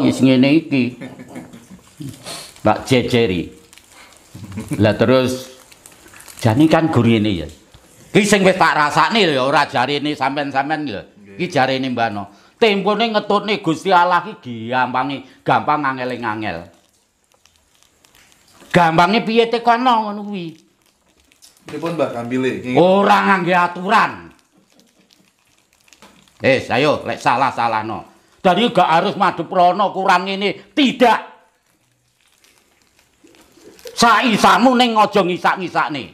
wis ngene iki. Mbak Jejeri. Lah terus janikan kan guru ini ya. Ki sing wis tak rasakne ya ora jarine sampean-sampean lho. Ki jarine Mbak No. Tempone ngetutne Gusti Allah ki diampangi, gampang angel-angel. Gampangnya piye tekono ngono kuwi. Pripun Mbak ngambile? Ora ngangge aturan. Eh, ayo lek salah-salahno. Dan ini gak harus madu prana kurang ini. Tidak. Saisamu neng ngojo ngisak-ngisak nih.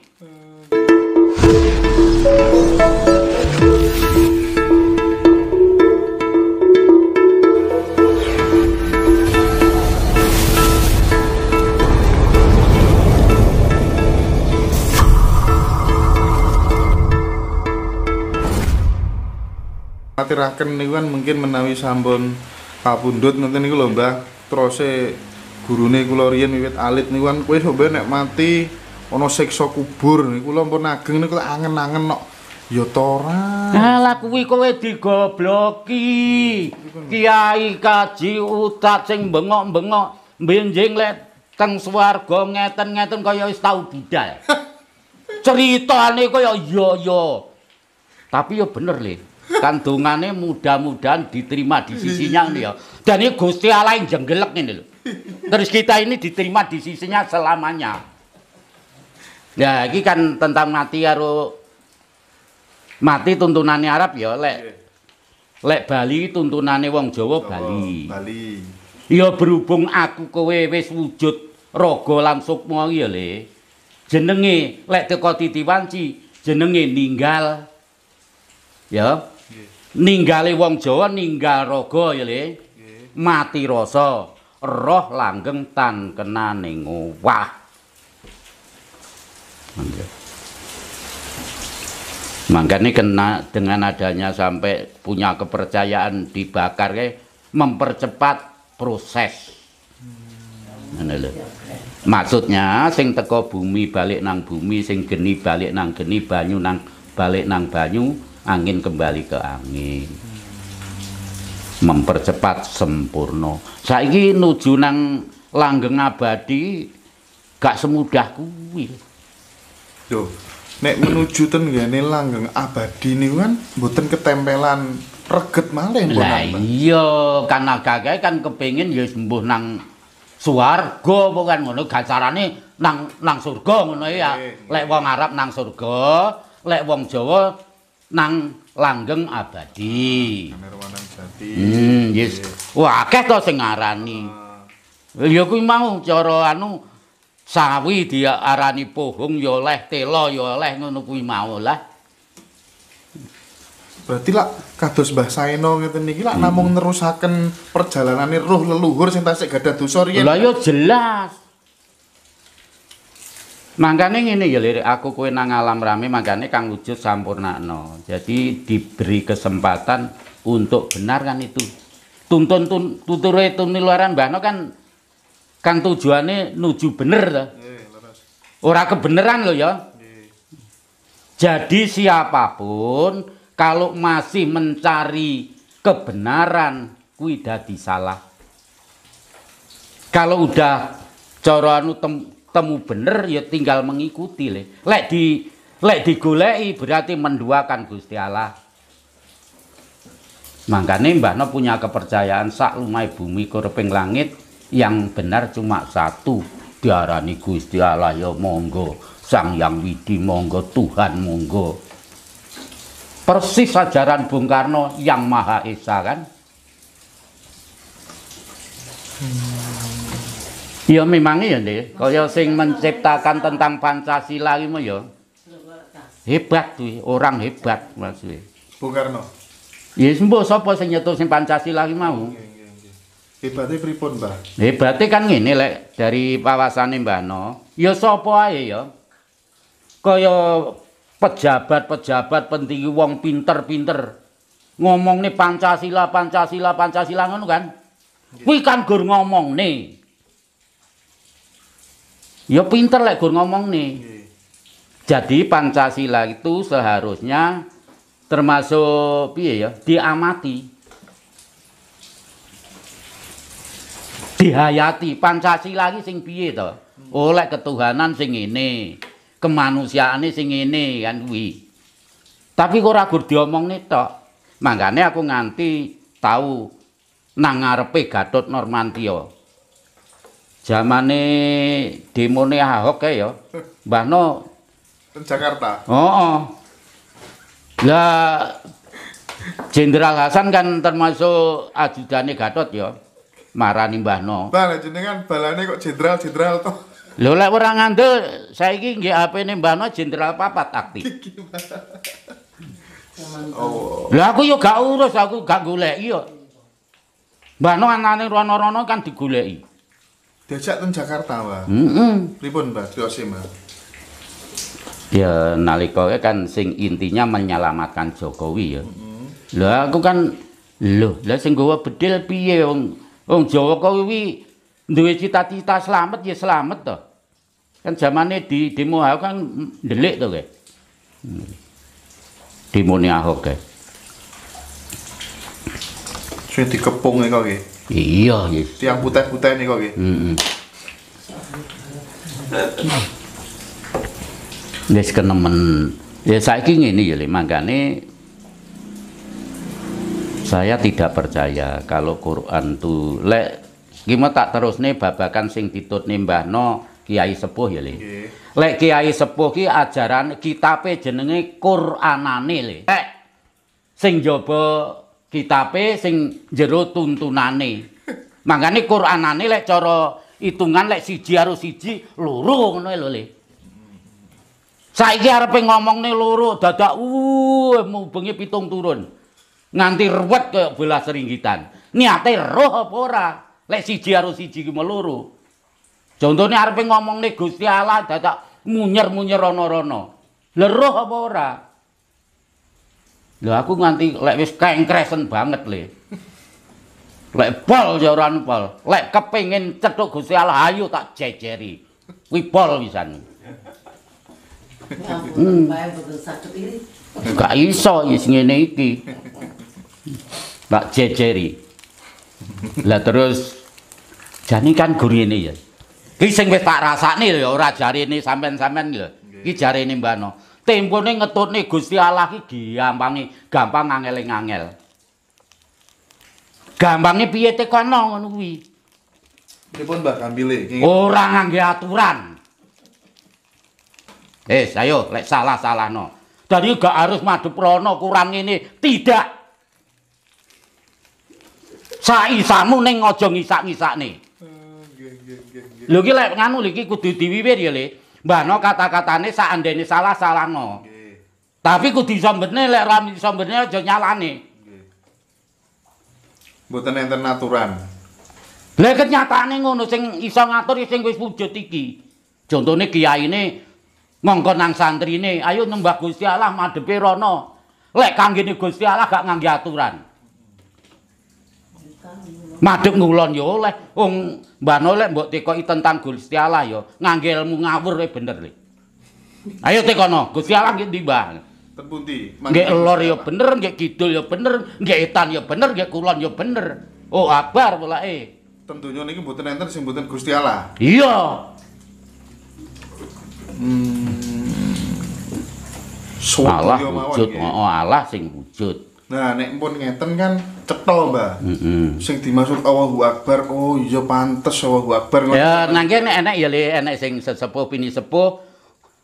matirakan niku kan mungkin menawi sampun kapundhut ngoten niku lho Mbah terose gurune kula riyen wiwit alit niku kan kowe sampe nek mati ana siksa kubur niku lho ampun ageng niku angen-angen nok ya to ora lah kuwi kowe digobloki kiai kaji utat sing bengok-bengok benjing lek teng swarga ngeten-ngeten kaya wis tau didal ceritane kaya iya iya tapi ya bener lho kandungannya mudah-mudahan diterima di sisinya nih ya. Dan ini Gusti Allah yang jenggelek ini loh. Terus kita ini diterima di sisinya selamanya. Ya, ini kan tentang mati ya, mati tuntunannya Arab ya, lek lek Bali tuntunannya Wong Jawa Bali. Bali. Ya berhubung aku kowe wis wujud rogo langsung mau ya le, jenenge lek teko titiwanci jenenge ninggal ya Ninggali wong Jawa ninggal rogo ya Le. Mati rasa, roh langgeng tan kena wah. Maka ini kena dengan adanya sampai punya kepercayaan dibakar ke ya, mempercepat proses. Hmm. Maksudnya sing teko bumi balik nang bumi, sing geni balik nang geni, banyu nang balik nang banyu, angin kembali ke angin mempercepat sempurna saiki nuju nang langgeng abadi gak semudah kuwi yo nek menuju ten langgeng abadi niku kan mboten ketempelan reget malih mboten lah iya kan agak kan kepengin ya sembuh nang swarga bukan ngono gak nang nang surga ngono ya lek wong arab nang surga lek wong jawa nang langgeng abadi. Hmm, yes. Wah, akeh to sing ngarani. Lha ah. ya kuwi mau cara anu sawi diarani pohong ya oleh tela ya oleh ngono kuwi mau lah. Berarti lak kados Mbah Saeno ngeten niki lak namung nerusaken perjalananane roh leluhur sing tasik gadah dosa riyen. Lah ya jelas. Makanya ini ya lirik aku kue nang alam rame Makanya kang wujud no. Jadi diberi kesempatan untuk benar kan itu. Tuntun tun, tuture tunilaran Mbahno kan kang tujuannya nuju bener to. Orang kebeneran lho ya. Jadi siapapun kalau masih mencari kebenaran kuwi dadi salah. Kalau udah cara anu temu bener ya tinggal mengikuti le. Lek di lek digolei berarti menduakan Gusti Allah. Makanya Mbak No punya kepercayaan sak lumai bumi kurping langit yang benar cuma satu diarani Gusti Allah ya monggo Sang Yang Widi monggo Tuhan monggo persis ajaran Bung Karno yang Maha Esa kan hmm. Iya memang ya nih, kaya sing menciptakan tentang Pancasila itu ya hebat tuh, orang hebat maksudnya. Bung Karno. Ya, sembuh, sopo sing nyetuh sing Pancasila itu mau. Hebatnya pripun mbah. Hebatnya kan gini lek dari pawasan mbah no, ya sopo aja ya, kaya pejabat-pejabat penting wong pinter-pinter ngomong nih Pancasila, Pancasila, Pancasila ngono kan. Wih kan gur ngomong nih. Ya pinter lek gur ngomong nih. Jadi Pancasila itu seharusnya termasuk piye ya, diamati. Dihayati Pancasila iki sing piye to? Hmm. Oleh oh, ketuhanan sing ngene, kemanusiaan sing ini kan kuwi. Tapi kok ora gur diomongne tok. Mangkane aku nganti tahu nang ngarepe Gatot Normantio. Zamane demone Ahok ya. Mbah No Jakarta. Oh. Lah Jenderal Hasan kan termasuk ajudane Gatot ya. Marani Mbah No. Mbah jenengan balane kok jenderal-jenderal to. Lho lek ora ngandel saiki nggih apene Mbah No jenderal papat aktif. Oh. Lah aku yo gak urus aku gak golek yo. Mbah No anane rono-rono kan digoleki. diajak teng Jakarta wa mm -hmm. pribon mbak diosi mbak ya nalika kan sing intinya menyelamatkan Jokowi ya mm -hmm. aku kan lho, lah sing gua bedil piye wong wong Jokowi duwe cita-cita selamat ya selamat toh kan zamannya di demo aku kan delik tuh kayak demo nih ahok di Kepung, dikepung nih e kau Iya, iya. Tiang putih-putih nih kok. Dia Wis kenemen. Ya saya ingin ini, ya, makanya saya tidak percaya kalau Quran tuh lek gimana tak terus nih babakan sing ditut nih no kiai sepuh ya le okay. lek kiai sepuh ki ajaran kitab jenenge Quranane le lek sing jaba kitabe sing jero tuntunane. Mangane Qur'anane lek cara hitungan lek siji karo siji loro ngono lho Le. Saiki arepe ngomongne loro dadak uh mubengi pitung turun. Nganti ruwet kaya belas ringgitan. Niate roh apa ora? Lek siji karo siji ki meloro. Contone arepe ngomongne Gusti Allah dadak munyer-munyer rono-rono. Leroh apa ora? Lha aku nganti lek wis kengkresen banget le. Lek bol ya ora pol. Lek kepengin cethuk Gusti Allah ayo tak jejeri. Kuwi pol pisan. Enggak hmm. iso wis ngene iki. Tak jejeri. Lah terus janikan kan gur ini ya. Ki sing wis tak rasakne ya ora jarine sampean-sampean lho. Ki jarine Mbak No. tempone ngetutne Gusti Allah ki gampange gampang ngangel-ngangel. Gampange piye tekono ngono kuwi. Dipun Mbak ambile. Ora ngangge aturan. Eh, ayo lek salah-salahno. Dadi gak harus madu prana kurang ngene, tidak. Saisamu ning aja ngisak-ngisakne. Hmm, nggih nggih nggih. Lho iki lek nganu iki kudu diwiwir ya, Le. Mbah no kata-katane saandene salah salah no. Tapi ku bisa mbene lek ra iso mbene aja nyalane. Nggih. Mboten enten aturan. Lek kenyataane ngono sing iso ngatur sing wis wujud iki. Contone kiyaine ngongkon nang santrine, ayo nembah Gusti Allah madhepe rono. Lek kanggene Gusti Allah gak ngangge aturan. madhep ngulon ya oleh wong mbano lek mbok tekoki tentang Gusti Allah ya ngangge ilmu ngawur we eh, bener le ayo tekono Gusti Allah nggih ndi Mbah Tempundi nggih lor ya bener nggih kidul ya bener nggih etan ya bener nggih kulon ya bener oh abar eh, tentunya niki mboten enten sing mboten Gusti Allah iya hmm. Allah ya wujud, oh, Allah sing wujud. Nah, nek pun ngeten kan cetho, Mbah. Mm Heeh. -hmm. Sing dimaksud Allahu Akbar, oh iya pantes Allahu Akbar. Ya, nangke nek enek ya le enek sing sesepuh pini sepuh.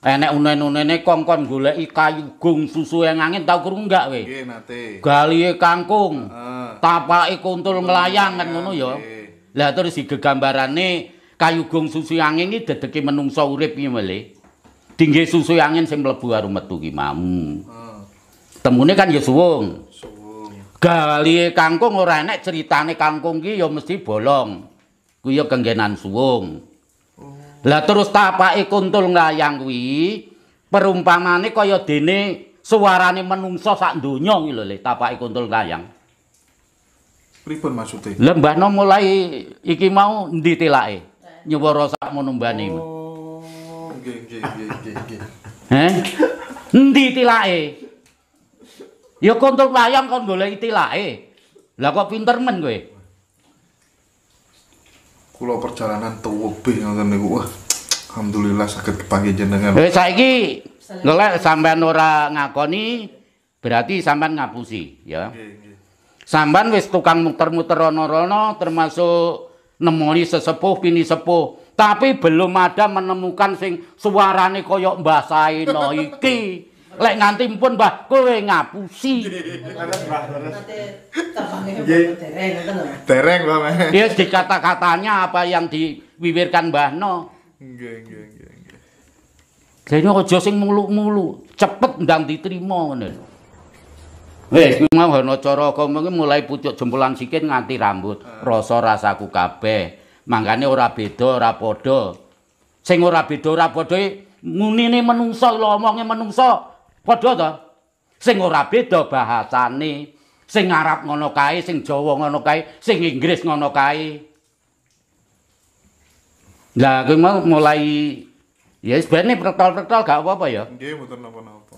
Enek unen-unene kongkon golek kayu gung susu yang angin tau kru enggak we? Nggih, nate. Galihe kangkung. Heeh. Tapake kuntul nglayang kan ngono ya. Lah terus digegambarane kayu gung susu yang angin iki dedeke menungsa urip iki mele. Dingge susu yang angin sing mlebu arum metu ki mau. Temune kan ya suwung. Gawali kangkung ora enak ceritane kangkung ki ya mesti bolong. Kuwi ya kenggenan suwung. Oh. Lah terus tapake kuntul layang kuwi perumpamane kaya dene suarane menungso sak donya iki lho le tapake kuntul layang. Pripun maksude? Lah mulai iki mau ditelake. Nyuwara sak menumbane. Oh, nggih nggih nggih nggih. Heh? Ndi tilake? Ya kontul wayang kon golek itilake. Lah kok pinter men kowe? Kulo perjalanan tuwuh ngoten niku. Wah. Alhamdulillah sakit kepanggil jenengan. Eh saiki golek sampean ora ngakoni berarti sampean ngapusi ya. Sampean wis tukang muter-muter rono-rono termasuk nemoni sesepuh pini sepuh tapi belum ada menemukan sing suarane koyok mbah Saino iki. lek nganti mpun mbah kowe ngapusi dereng mbah dereng ya dikata-katanya apa yang diwiwirkan mbah no nggih nggih nggih sing mulu-mulu cepet ndang diterima ngene Wes mau ana cara kok mulai pucuk jempolan sikit nganti rambut, ah. rasa rasaku kabeh. Mangkane ora beda, ora padha. Sing ora beda, ora padha ngunine menungsa lho omonge menungsa. padha to sing ora beda bahasane sing Arab ngono kae sing Jawa ngono kae sing Inggris ngono kae lah kuwi mau mulai ya yes, sebenarnya pertol-pertol gak apa-apa ya nggih mboten napa-napa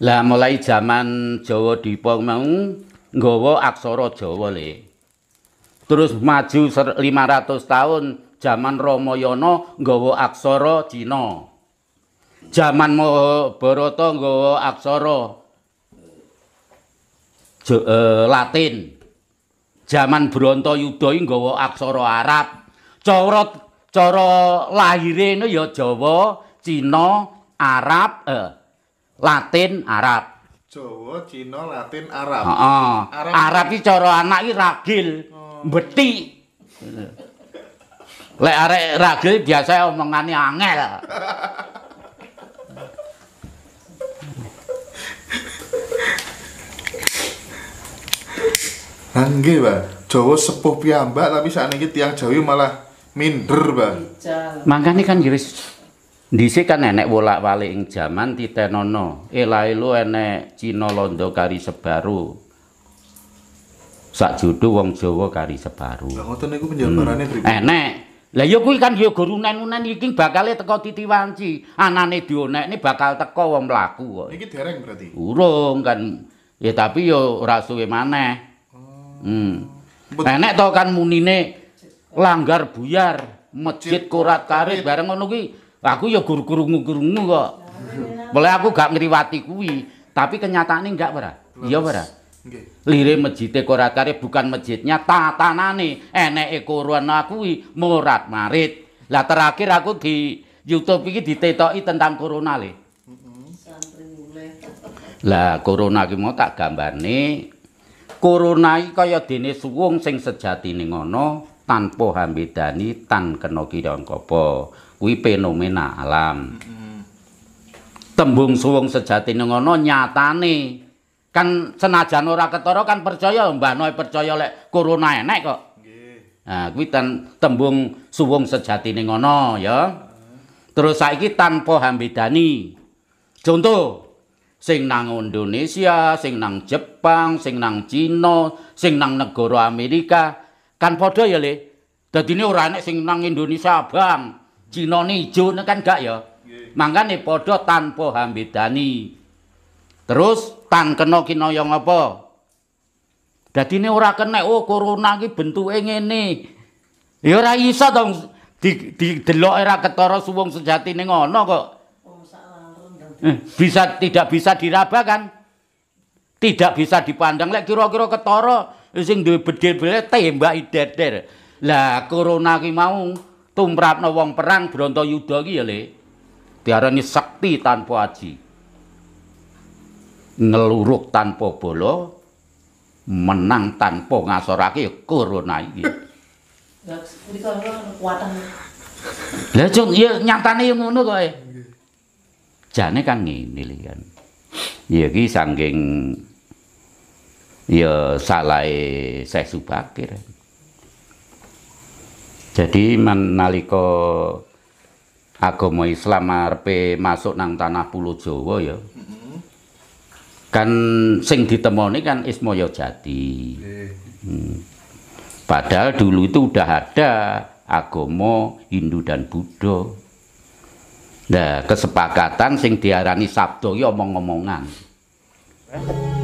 lah mulai zaman Jawa dipong mau nggawa aksara Jawa le terus maju 500 tahun zaman Romo Yono nggawa aksara Cina jaman mau Baroto nggawa aksara eh, Latin. Jaman Bronto Yudha nggawa aksara Arab. Cara cara lahire ne ya Jawa, Cina, Arab, eh, Latin, Arab. Jawa, Cina, Latin, Arab. Uh, Arab. Arab iki cara anak iki ragil, uh. Oh. beti. Lek arek ragil biasane omongane angel. Nah nggih, Pak. Jawa sepuh piyambak tapi ini tiang Jawi malah minder, Pak. ini kan di sini kan nenek bolak-balik ing di Tenono. Elae eh, lu enek Cina Londo kari sebaru. Sak judu wong Jawa kari sebaru. Lah ngoten niku penjabarannya pripun? Hmm. Enek. Lah yo ya kuwi kan yo ya gurunan-unan iki bakal teko titi wanci. Anane ini bakal teko wong mlaku kok. Iki dereng berarti. Urung kan. Ya tapi yo ya ora suwe maneh. Hmm. Nenek tau kan munine langgar buyar, masjid korat karit bareng ngono ki. Aku ya guru-guru ngurungu kok. Boleh aku gak ngriwati kuwi, tapi kenyataane enggak, Pak. Iya, Pak. Nggih. Lire masjid kurat karet bukan masjidnya tatanane, eneke korona kuwi morat marit. Lah terakhir aku di YouTube iki ditetoki tentang corona le. Lah korona ki mau tak gambarne Corona kaya dene suwung sing sejatine ngono tanpa hambedani tan kena kirang apa. Kuwi fenomena alam. Mm-hmm. Tembung suwung sejatine ngono nyatane kan senajan ora ketara kan percaya Mbah Noe percaya lek corona enek kok. Nggih. Ha kuwi tembung suwung sejatine ngono ya. Mm-hmm. Terus saiki tanpa hambedani. Contoh sing nang Indonesia, sing nang Jepang, sing nang Cina, sing nang negara Amerika. Kan padha ya, Le. Dadi ne ora enek sing nang Indonesia abang, Cina ne ijo kan gak ya. Mangkane padha tanpa hambedani. Terus tan kena kina yang apa? Dadi ne ora kena oh corona iki bentuke ngene. Ya ora isa dong di, di delok era ketara suwung sejatine ngono kok. Hmm. bisa tidak bisa diraba kan, tidak bisa dipandang lek kira-kira ketara sing duwe bedil-bedil tembak ideder lah corona ki mau tumrapno wong perang Brantayuda ki ya le diarani sakti tanpa aji ngeluruk tanpa bola menang tanpa ngasorake ya corona iki Lah jeng ya nyatane ngono kok jane kan ngene lho kan ya iki saking ya salahe Syekh Subakir jadi menaliko agama Islam arepe masuk nang tanah pulau Jawa ya kan sing ditemoni kan Ismoyo Jati. Hmm. Padahal dulu itu udah ada agama Hindu dan Buddha. Nah, kesepakatan sing diarani sabda ya omong-omongan. Eh?